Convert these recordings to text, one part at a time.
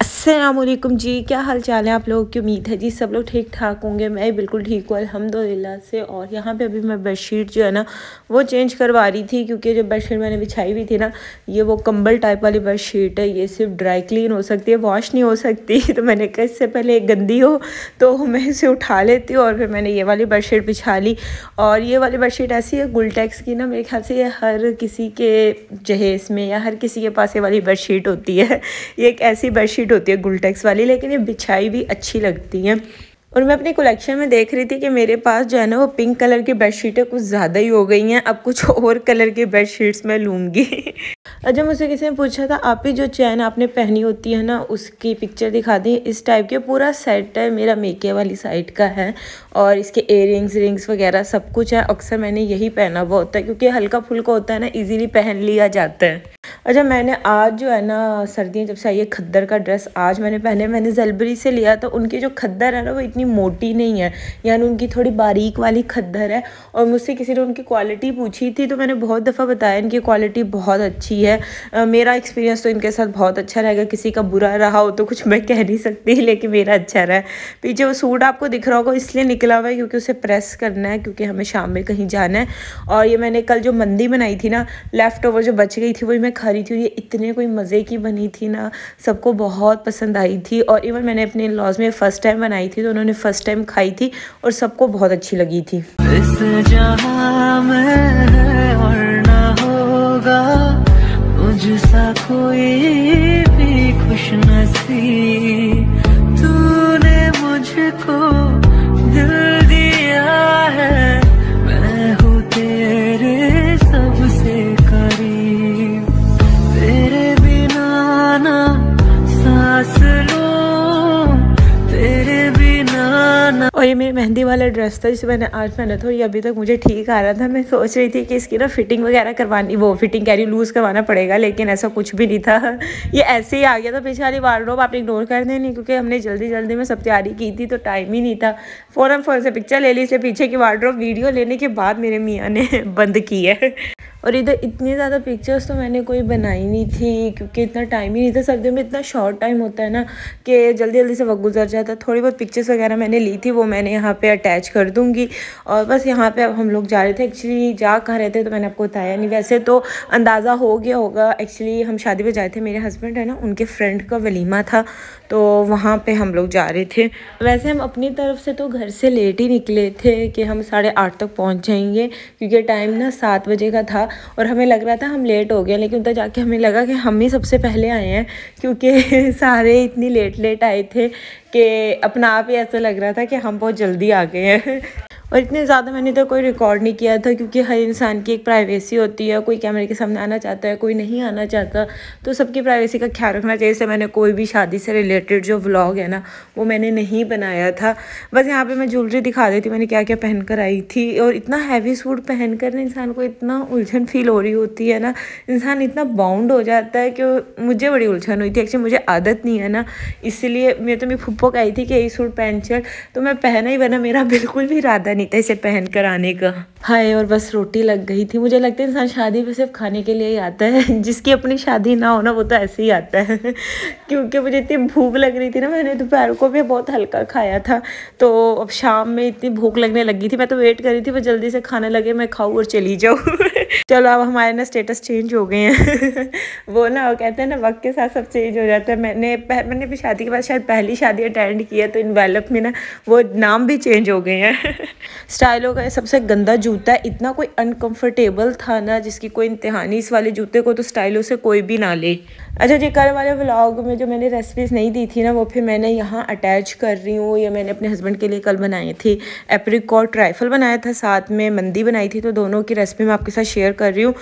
असलकुम जी क्या हाल चाल है आप लोगों की उम्मीद है जी सब लोग ठीक ठाक होंगे मैं बिल्कुल ठीक हूँ अल्हम्दुलिल्लाह से और यहाँ पे अभी मैं बेडशीट जो है ना वो चेंज करवा रही थी क्योंकि जो बेडशीट मैंने बिछाई हुई थी ना ये वो कंबल टाइप वाली बेडशीट है ये सिर्फ ड्राई क्लीन हो सकती है वॉश नहीं हो सकती तो मैंने कहा इससे पहले गंदी हो तो मैं इसे उठा लेती हूँ और फिर मैंने ये वाली बेड बिछा ली और ये वाली बेड ऐसी है गुलटेक्स की ना मेरे ख्याल से ये हर किसी के जहेज़ में या हर किसी के पास ये वाली बेड होती है ये एक ऐसी बेड शीट होती है गुलटेक्स वाली लेकिन ये बिछाई भी अच्छी लगती है और मैं अपनी कलेक्शन में देख रही थी कि मेरे पास जो है ना वो पिंक कलर की बेडशीटें कुछ ज़्यादा ही हो गई हैं अब कुछ और कलर की बेडशीट्स मैं लूँगी अच्छा मुझसे किसी ने पूछा था आप ही जो चैन आपने पहनी होती है ना उसकी पिक्चर दिखा दी इस टाइप के पूरा सेट है मेरा मेके वाली साइड का है और इसके एयर रिंग्स वगैरह सब कुछ है अक्सर मैंने यही पहना हुआ होता है क्योंकि हल्का फुल्का होता है ना इजीली पहन लिया जाता है अच्छा मैंने आज जो है ना सर्दियाँ जब से आई है खद्दर का ड्रेस आज मैंने पहने मैंने जलबरी से लिया तो उनकी जो खद्दर है ना वो इतनी मोटी नहीं है यानी उनकी थोड़ी बारीक वाली खद्दर है और मुझसे किसी ने उनकी क्वालिटी पूछी थी तो मैंने बहुत दफ़ा बताया इनकी क्वालिटी बहुत अच्छी है है आ, मेरा एक्सपीरियंस तो इनके साथ बहुत अच्छा रहेगा किसी का बुरा रहा हो तो कुछ मैं कह नहीं सकती लेकिन मेरा अच्छा रहा है पीछे वो सूट आपको दिख रहा होगा इसलिए निकला हुआ है क्योंकि उसे प्रेस करना है क्योंकि हमें शाम में कहीं जाना है और ये मैंने कल जो मंदी बनाई थी ना लेफ़्ट ओवर जो बच गई थी वही मैं खा रही थी ये इतने कोई मज़े की बनी थी ना सबको बहुत पसंद आई थी और इवन मैंने अपने लॉज में फ़र्स्ट टाइम बनाई थी तो उन्होंने फ़र्स्ट टाइम खाई थी और सबको बहुत अच्छी लगी थी इस जहां में और ना होगा कोई भी खुश नसीब और ये मेरे मेहंदी वाला ड्रेस था जिसे मैंने आज पहना था ये अभी तक मुझे ठीक आ रहा था मैं सोच रही थी कि इसकी ना फिटिंग वगैरह करवानी वो फिटिंग कैरी लूज़ करवाना पड़ेगा लेकिन ऐसा कुछ भी नहीं था ये ऐसे ही आ गया था पीछे वाली वार्ड्रोब आप इग्नोर कर नहीं क्योंकि हमने जल्दी जल्दी में सब तैयारी की थी तो टाइम ही नहीं था फ़ौरन फ़ौरन से पिक्चर ले ली इसलिए पीछे की वार्ड्रोब वीडियो लेने के बाद मेरे मियाँ ने बंद की है और इधर इतनी ज़्यादा पिक्चर्स तो मैंने कोई बनाई नहीं थी क्योंकि इतना टाइम ही नहीं था सर्दियों में इतना शॉर्ट टाइम होता है ना कि जल्दी जल्दी से वक्त गुजर जाता थोड़ी बहुत पिक्चर्स वगैरह मैंने ली थी वो मैंने यहाँ पर अटैच कर दूँगी और बस यहाँ पर अब हम लोग जा रहे थे एक्चुअली जा कहाँ रहे थे तो मैंने आपको बताया नहीं वैसे तो अंदाज़ा हो गया होगा एक्चुअली हम शादी पर जाए थे मेरे हस्बैंड है ना उनके फ्रेंड का वलीमा था तो वहाँ पर हम लोग जा रहे थे वैसे हम अपनी तरफ से तो घर से लेट ही निकले थे कि हम साढ़े आठ तक पहुँच जाएंगे क्योंकि टाइम ना सात बजे का था और हमें लग रहा था हम लेट हो गए लेकिन उधर जाके हमें लगा कि हम ही सबसे पहले आए हैं क्योंकि सारे इतनी लेट लेट आए थे कि अपना आप ही ऐसा लग रहा था कि हम बहुत जल्दी आ गए हैं और इतने ज़्यादा मैंने तो कोई रिकॉर्ड नहीं किया था क्योंकि हर इंसान की एक प्राइवेसी होती है कोई कैमरे के सामने आना चाहता है कोई नहीं आना चाहता तो सबकी प्राइवेसी का ख्याल रखना चाहिए जैसे मैंने कोई भी शादी से रिलेटेड जो व्लॉग है ना वो मैंने नहीं बनाया था बस यहाँ पर मैं ज्वेलरी दिखा देती मैंने क्या क्या पहन कर आई थी और इतना हैवी सूट पहन कर इंसान को इतना उलझन फील हो रही होती है ना इंसान इतना बाउंड हो जाता है कि मुझे बड़ी उलझन हुई थी एक्चुअली मुझे आदत नहीं है ना इसलिए मेरे तो मेरी फुप्पो कही थी कि यही सूट पहन चल तो मैं पहना ही बना मेरा बिल्कुल भी इरादा नहीं था इसे पहन कर आने का हाय और बस रोटी लग गई थी मुझे लगता है इंसान शादी पे सिर्फ खाने के लिए ही आता है जिसकी अपनी शादी ना हो ना वो तो ऐसे ही आता है क्योंकि मुझे इतनी भूख लग रही थी ना मैंने दोपहर को भी बहुत हल्का खाया था तो अब शाम में इतनी भूख लगने लगी थी मैं तो वेट कर रही थी वो जल्दी से खाने लगे मैं खाऊँ और चली जाऊँ चलो अब हमारे ना स्टेटस चेंज हो गए हैं वो ना कहते हैं ना वक्त के साथ सब चेंज हो जाता है मैंने पह, मैंने भी शादी के बाद शायद पहली शादी अटेंड की है तो वैलप में ना वो नाम भी चेंज हो गए हैं स्टाइलों का सबसे गंदा जूता है इतना कोई अनकम्फर्टेबल था ना जिसकी कोई इंतहानी इस वाले जूते को तो स्टाइलों से कोई भी ना ले अच्छा जी कल वाले व्लॉग में जो मैंने रेसिपीज़ नहीं दी थी ना वो फिर मैंने यहाँ अटैच कर रही हूँ या मैंने अपने हस्बैंड के लिए कल बनाई थी एप्रिकॉट राइफल बनाया था साथ में मंदी बनाई थी तो दोनों की रेसिपी मैं आपके साथ शेयर कर रही हूँ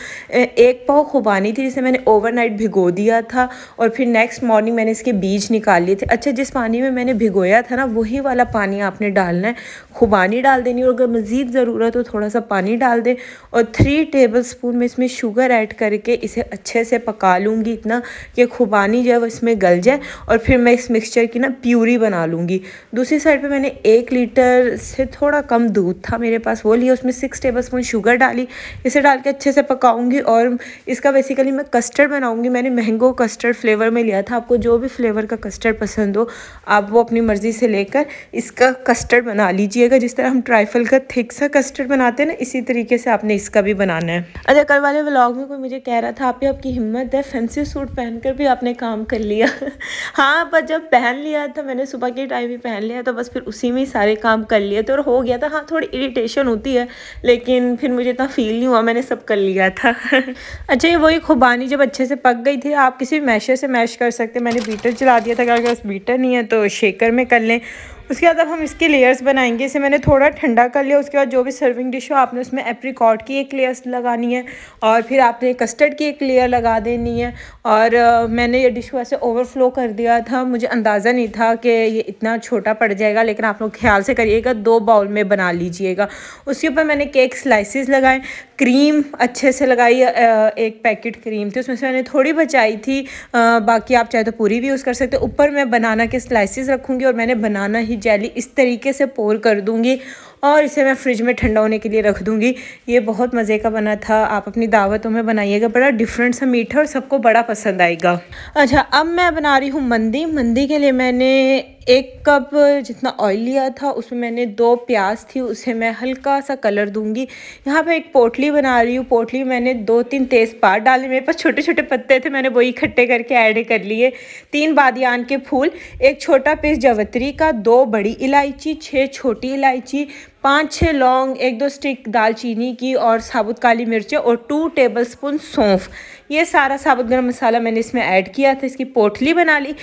एक पाव खुबानी थी जिसे मैंने ओवरनाइट भिगो दिया था और फिर नेक्स्ट मॉर्निंग मैंने इसके बीज निकाल लिए थे अच्छा जिस पानी में मैंने भिगोया था ना वही वाला पानी आपने डालना है खुबानी डाल देनी और अगर मज़ीद ज़रूरत हो थोड़ा सा पानी डाल दें और थ्री टेबल स्पून में इसमें शुगर ऐड करके इसे अच्छे से पका लूँगी इतना कि खुबानी जो है वो इसमें गल जाए और फिर मैं इस मिक्सचर की ना प्यूरी बना लूँगी दूसरी साइड पर मैंने एक लीटर से थोड़ा कम दूध था मेरे पास वो लिया उसमें सिक्स टेबल स्पून शुगर डाली इसे डाल के अच्छे से पकाऊंगी और इसका बेसिकली मैं कस्टर्ड बनाऊंगी मैंने मैंगो कस्टर्ड फ्लेवर में लिया था आपको जो भी फ्लेवर का कस्टर्ड पसंद हो आप वो अपनी मर्ज़ी से लेकर इसका कस्टर्ड बना लीजिएगा जिस तरह हम ट्राइफल का थिक सा कस्टर्ड बनाते हैं ना इसी तरीके से आपने इसका भी बनाना है अच्छा कल वाले ब्लॉग में कोई मुझे कह रहा था आप ही आपकी हिम्मत है फैंसी सूट पहनकर भी आपने काम कर लिया हाँ पर जब पहन लिया था मैंने सुबह के टाइम ही पहन लिया तो बस फिर उसी में ही सारे काम कर लिए थे और हो गया था हाँ थोड़ी इरीटेशन होती है लेकिन फिर मुझे इतना फील नहीं हुआ मैंने सब कर लिया था अच्छा ये वही खुबानी जब अच्छे से पक गई थी आप किसी मैशर से मैश कर सकते मैंने बीटर चला दिया था अगर उस बीटर नहीं है तो शेकर में कर लें उसके बाद अब हम इसके लेयर्स बनाएंगे इसे मैंने थोड़ा ठंडा कर लिया उसके बाद जो भी सर्विंग डिश हो आपने उसमें एप्रिकॉट की एक लेयर्स लगानी है और फिर आपने कस्टर्ड की एक लेयर लगा देनी है और मैंने ये डिश को ऐसे ओवरफ्लो कर दिया था मुझे अंदाज़ा नहीं था कि ये इतना छोटा पड़ जाएगा लेकिन आप लोग ख्याल से करिएगा दो बाउल में बना लीजिएगा उसके ऊपर मैंने केक स्लाइसिस लगाए क्रीम अच्छे से लगाई एक पैकेट क्रीम थी उसमें से मैंने थोड़ी बचाई थी बाकी आप चाहे तो पूरी भी यूज़ कर सकते ऊपर मैं बनाना के स्लाइसिस रखूँगी और मैंने बनाना ही जेली इस तरीके से पोर कर दूंगी और इसे मैं फ्रिज में ठंडा होने के लिए रख दूँगी ये बहुत मज़े का बना था आप अपनी दावतों में बनाइएगा बड़ा डिफरेंट सा मीठा और सबको बड़ा पसंद आएगा अच्छा अब मैं बना रही हूँ मंदी मंदी के लिए मैंने एक कप जितना ऑयल लिया था उसमें मैंने दो प्याज थी उसे मैं हल्का सा कलर दूंगी यहाँ पे एक पोटली बना रही हूँ पोटली मैंने दो तीन पात डाले मेरे पास छोटे छोटे पत्ते थे मैंने वो इकट्ठे करके ऐड कर लिए तीन बादियान के फूल एक छोटा पीस जवतरी का दो बड़ी इलायची छः छोटी इलायची पाँच छः लौंग एक दो स्टिक दालचीनी की और साबुत काली मिर्चें और टू टेबल स्पून सौंफ ये सारा साबुत गर्म मसाला मैंने इसमें ऐड किया था इसकी पोटली बना ली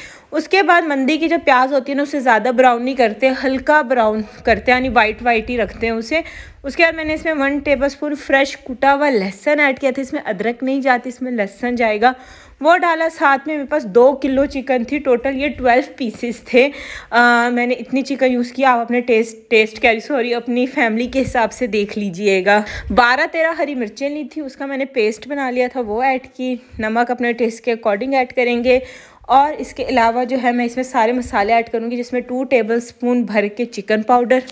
उसके बाद मंदी की जो प्याज होती है ना उसे ज़्यादा ब्राउन नहीं करते हल्का ब्राउन करते हैं यानी वाइट वाइट ही रखते हैं उसे उसके बाद मैंने इसमें वन टेबल स्पून फ्रेश कुटा हुआ लहसन ऐड किया था इसमें अदरक नहीं जाती इसमें लहसन जाएगा वो डाला साथ में मेरे पास दो किलो चिकन थी टोटल ये ट्वेल्व पीसेस थे आ, मैंने इतनी चिकन यूज़ किया आप अपने टेस्ट टेस्ट कैरी सॉरी अपनी फैमिली के हिसाब से देख लीजिएगा बारह तेरह हरी मिर्चें ली थी उसका मैंने पेस्ट बना लिया था वो ऐड की नमक अपने टेस्ट के अकॉर्डिंग ऐड करेंगे और इसके अलावा जो है मैं इसमें सारे मसाले ऐड करूँगी जिसमें टू टेबल स्पून भर के chicken powder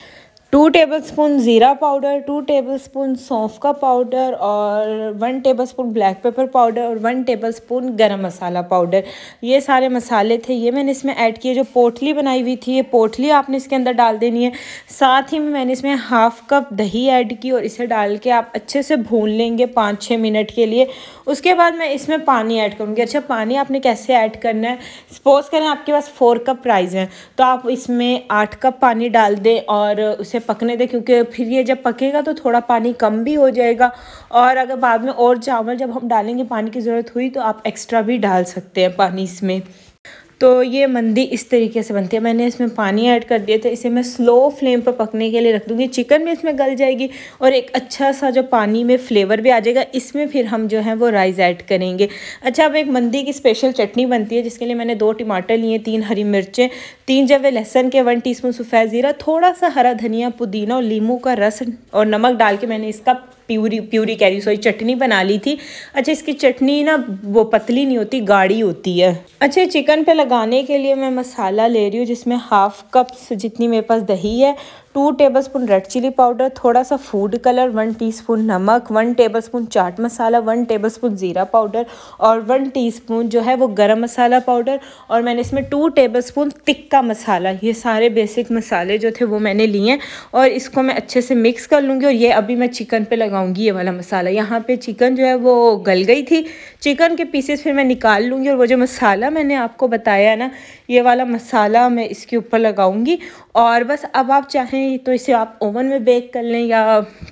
two tablespoon ज़ीरा पाउडर टू टेबल स्पून सौंफ का पाउडर और one tablespoon black pepper powder और वन टेबल स्पून गर्म मसाला पाउडर ये सारे मसाले थे ये मैंने इसमें ऐड किए जो पोटली बनाई हुई थी ये पोटली आपने इसके अंदर डाल देनी है साथ ही मैंने इसमें हाफ़ कप दही ऐड की और इसे डाल के आप अच्छे से भून लेंगे पाँच छः मिनट के लिए उसके बाद मैं इसमें पानी ऐड करूँगी अच्छा पानी आपने कैसे ऐड करना है सपोज़ करें आपके पास फ़ोर कप राइस है तो आप इसमें आठ कप पानी डाल दें और उसे पकने दें क्योंकि फिर ये जब पकेगा तो थोड़ा पानी कम भी हो जाएगा और अगर बाद में और चावल जब हम डालेंगे पानी की ज़रूरत हुई तो आप एक्स्ट्रा भी डाल सकते हैं पानी इसमें तो ये मंदी इस तरीके से बनती है मैंने इसमें पानी ऐड कर दिया था इसे मैं स्लो फ्लेम पर पकने के लिए रख दूँगी चिकन भी इसमें गल जाएगी और एक अच्छा सा जो पानी में फ्लेवर भी आ जाएगा इसमें फिर हम जो है वो राइस ऐड करेंगे अच्छा अब एक मंदी की स्पेशल चटनी बनती है जिसके लिए मैंने दो टमाटर लिए तीन हरी मिर्चें तीन जवे लहसन के वन टी स्पून सफ़ेद ज़ीरा थोड़ा सा हरा धनिया पुदीना और लीमू का रस और नमक डाल के मैंने इसका प्यूरी प्यूरी कह रही सॉरी चटनी बना ली थी अच्छा इसकी चटनी ना वो पतली नहीं होती गाढ़ी होती है अच्छा चिकन पे लगाने के लिए मैं मसाला ले रही हूँ जिसमें हाफ कप्स जितनी मेरे पास दही है two tablespoon red chilli powder थोड़ा सा फूड कलर वन टीस्पून नमक वन टेबलस्पून चाट मसाला वन टेबलस्पून ज़ीरा पाउडर और वन टीस्पून जो है वो गरम मसाला पाउडर और मैंने इसमें टू टेबलस्पून तिक्का मसाला ये सारे बेसिक मसाले जो थे वो मैंने लिए हैं और इसको मैं अच्छे से मिक्स कर लूँगी और ये अभी मैं चिकन पर लगाऊँगी ये वाला मसाला यहाँ पर चिकन जो है वो गल गई थी चिकन के पीसेस फिर मैं निकाल लूँगी और वो जो मसाला मैंने आपको बताया ना ये वाला मसाला मैं इसके ऊपर लगाऊँगी और बस अब आप चाहें हैं तो इसे आप ओवन में बेक कर लें या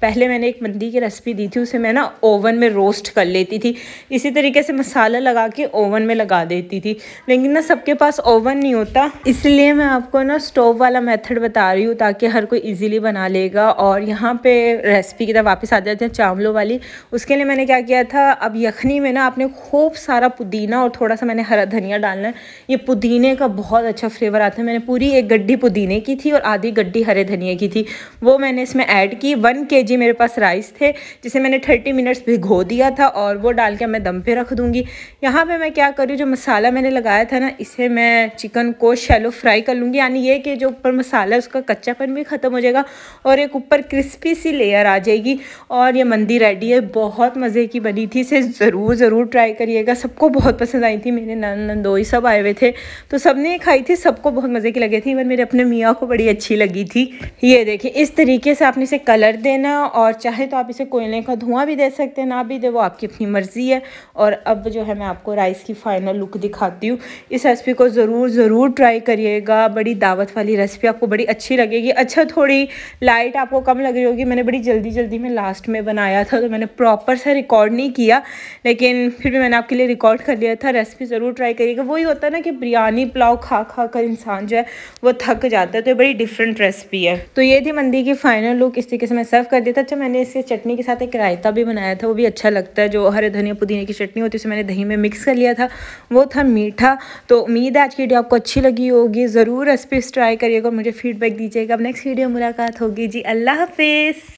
पहले मैंने एक मंदी की रेसिपी दी थी उसे मैं ना ओवन में रोस्ट कर लेती थी इसी तरीके से मसाला लगा के ओवन में लगा देती थी लेकिन ना सबके पास ओवन नहीं होता इसलिए मैं आपको ना स्टोव वाला मेथड बता रही हूँ ताकि हर कोई ईजिली बना लेगा और यहाँ पे रेसिपी की तरह वापस आ जाते हैं चावलों वाली उसके लिए मैंने क्या किया था अब यखनी में ना आपने खूब सारा पुदीना और थोड़ा सा मैंने हरा धनिया डालना है ये पुदीने का बहुत अच्छा फ्लेवर आता है मैंने पूरी एक गड्ढी पुदीने की थी और आधी गड्ढी हरे धनिया धनिया की थी वो मैंने इसमें ऐड की वन के मेरे पास राइस थे जिसे मैंने थर्टी मिनट्स भिगो दिया था और वो डाल के मैं दम पे रख दूँगी यहाँ पर मैं क्या करूँ जो मसाला मैंने लगाया था ना इसे मैं चिकन को शैलो फ्राई कर लूँगी यानी ये कि जो ऊपर मसाला है उसका कच्चापन भी ख़त्म हो जाएगा और एक ऊपर क्रिस्पी सी लेयर आ जाएगी और ये मंदी रेडी है बहुत मज़े की बनी थी इसे ज़रूर ज़रूर ट्राई करिएगा सबको बहुत पसंद आई थी मेरे नन नंदोई सब आए हुए थे तो सब ने खाई थी सबको बहुत मज़े की लगी थी इवन मेरे अपने मियाँ को बड़ी अच्छी लगी थी ये देखिए इस तरीके से आपने इसे कलर देना और चाहे तो आप इसे कोयले का धुआं भी दे सकते हैं ना भी दे वो आपकी अपनी मर्ज़ी है और अब जो है मैं आपको राइस की फ़ाइनल लुक दिखाती हूँ इस रेसिपी को ज़रूर ज़रूर ट्राई करिएगा बड़ी दावत वाली रेसिपी आपको बड़ी अच्छी लगेगी अच्छा थोड़ी लाइट आपको कम लग रही होगी मैंने बड़ी जल्दी जल्दी में लास्ट में बनाया था तो मैंने प्रॉपर से रिकॉर्ड नहीं किया लेकिन फिर भी मैंने आपके लिए रिकॉर्ड कर लिया था रेसिपी ज़रूर ट्राई करिएगा वही होता है ना कि बिरयानी पुलाव खा खा कर इंसान जो है वो थक जाता है तो ये बड़ी डिफरेंट रेसिपी है तो ये थी मंदी की फाइनल लुक इस तरीके से मैं सर्व कर दिया था तो अच्छा मैंने इसके चटनी के साथ एक रायता भी बनाया था वो भी अच्छा लगता है जो हरे धनिया पुदीने की चटनी होती है उसे मैंने दही में मिक्स कर लिया था वो था मीठा तो उम्मीद है आज की वीडियो आपको अच्छी लगी होगी ज़रूर रेसिपीज़ ट्राई करिएगा मुझे फीडबैक दीजिएगा अब नेक्स्ट वीडियो मुलाकात होगी जी अल्लाह हाफिज़